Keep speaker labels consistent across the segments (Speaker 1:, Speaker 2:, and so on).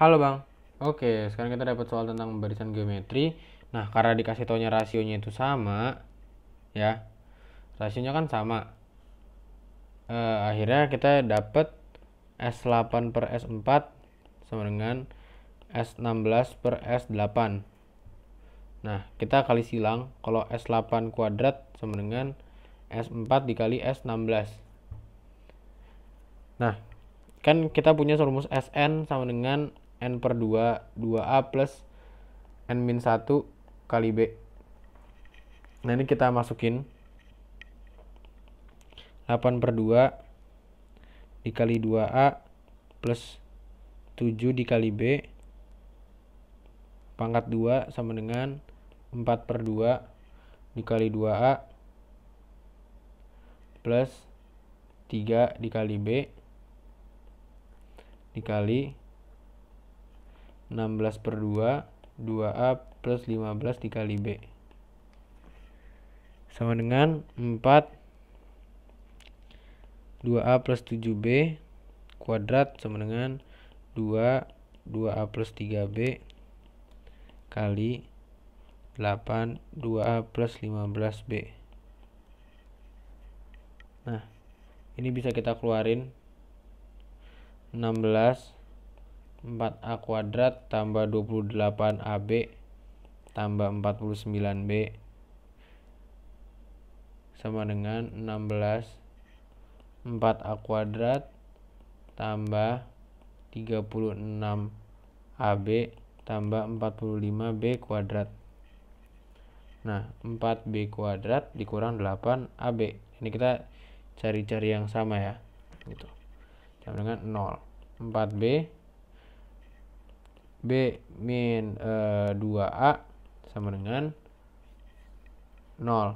Speaker 1: Halo bang. Oke, sekarang kita dapat soal tentang barisan geometri. Nah, karena dikasih taunya rasionya itu sama, ya, rasionya kan sama. E, akhirnya kita dapat S8 per S4 sama dengan S16 per S8. Nah, kita kali silang kalau S8 kuadrat sama dengan S4 dikali S16. Nah, kan kita punya rumus Sn sama dengan N per 2 2A plus N min 1 kali B nah ini kita masukin 8 per 2 dikali 2A plus 7 dikali B pangkat 2 sama dengan 4 per 2 dikali 2A plus 3 dikali B dikali 16 per 2, 2A plus 15 dikali B. Sama dengan 4 2A plus 7B kuadrat sama dengan 2 2A plus 3B kali 8 2A plus 15B. Nah, ini bisa kita keluarin 16 4A kuadrat tambah 28AB tambah 49B sama dengan 16 4A kuadrat tambah 36AB tambah 45B kuadrat nah 4B kuadrat dikurang 8AB ini kita cari-cari yang sama ya gitu sama dengan 0 4B B min uh, eh, 2A sama dengan 0.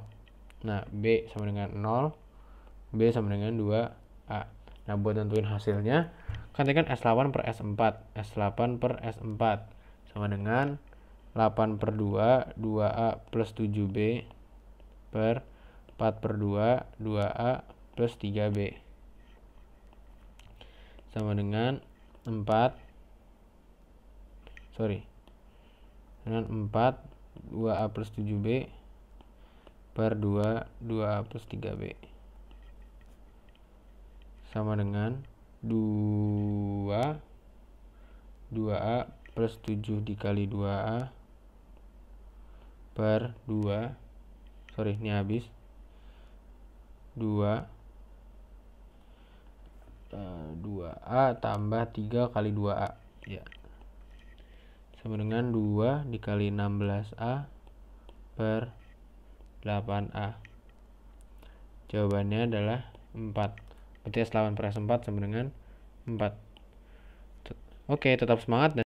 Speaker 1: Nah, B sama dengan 0, B sama dengan 2A. Nah, buat tentuin hasilnya, kan tadi kan S8 per S4, S8 per S4 sama dengan 8 per 2, 2A plus 7B per 4 per 2, 2A plus 3B sama dengan 4 sorry dengan 4 2A plus 7B per 2 2A plus 3B sama dengan 2 2A plus 7 dikali 2A per 2 sorry ini habis 2 2A eh, tambah 3 kali 2A ya yeah sama dengan 2 dikali 16A per 8A. Jawabannya adalah 4. Berarti S lawan per S4 sama dengan 4. Oke, tetap semangat dan